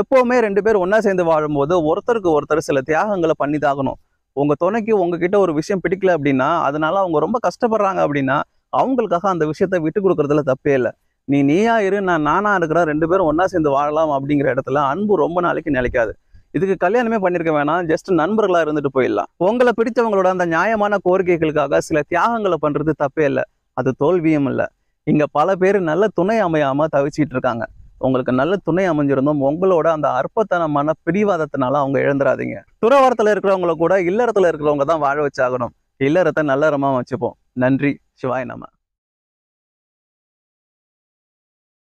எப்போவுமே ரெண்டு பேர் ஒன்றா சேர்ந்து வாழும்போது ஒருத்தருக்கு ஒருத்தர் சில தியாகங்களை பண்ணி தாகணும் உங்கள் துணைக்கு உங்ககிட்ட ஒரு விஷயம் பிடிக்கல அப்படின்னா அதனால அவங்க ரொம்ப கஷ்டப்படுறாங்க அப்படின்னா அவங்களுக்காக அந்த விஷயத்த விட்டு கொடுக்குறதுல தப்பே இல்லை நீ நீயா இரு நான் நானா இருக்கிறேன் ரெண்டு பேரும் ஒன்றா சேர்ந்து வாழலாம் அப்படிங்கிற இடத்துல அன்பு ரொம்ப நாளைக்கு நினைக்காது இதுக்கு கல்யாணமே பண்ணிருக்க வேணாம் ஜஸ்ட் நண்பர்களாக இருந்துட்டு போயிடலாம் உங்களை பிடித்தவங்களோட அந்த நியாயமான கோரிக்கைகளுக்காக சில தியாகங்களை பண்ணுறது தப்பே இல்லை அது தோல்வியும் இல்லை இங்கே பல பேர் நல்ல துணை அமையாமல் தவிச்சிட்டு இருக்காங்க உங்களுக்கு நல்ல துணை அமைஞ்சிருந்தோம் உங்களோட அந்த அற்பத்தனமான பிடிவாதத்தினால அவங்க இழந்துடாதீங்க துறவரத்தில் இருக்கிறவங்கள கூட இல்லறத்தில் இருக்கிறவங்க தான் வாழ வச்சாகணும் இல்லறத்தை நல்லறமாக வச்சுப்போம் நன்றி சிவாய் நம்ம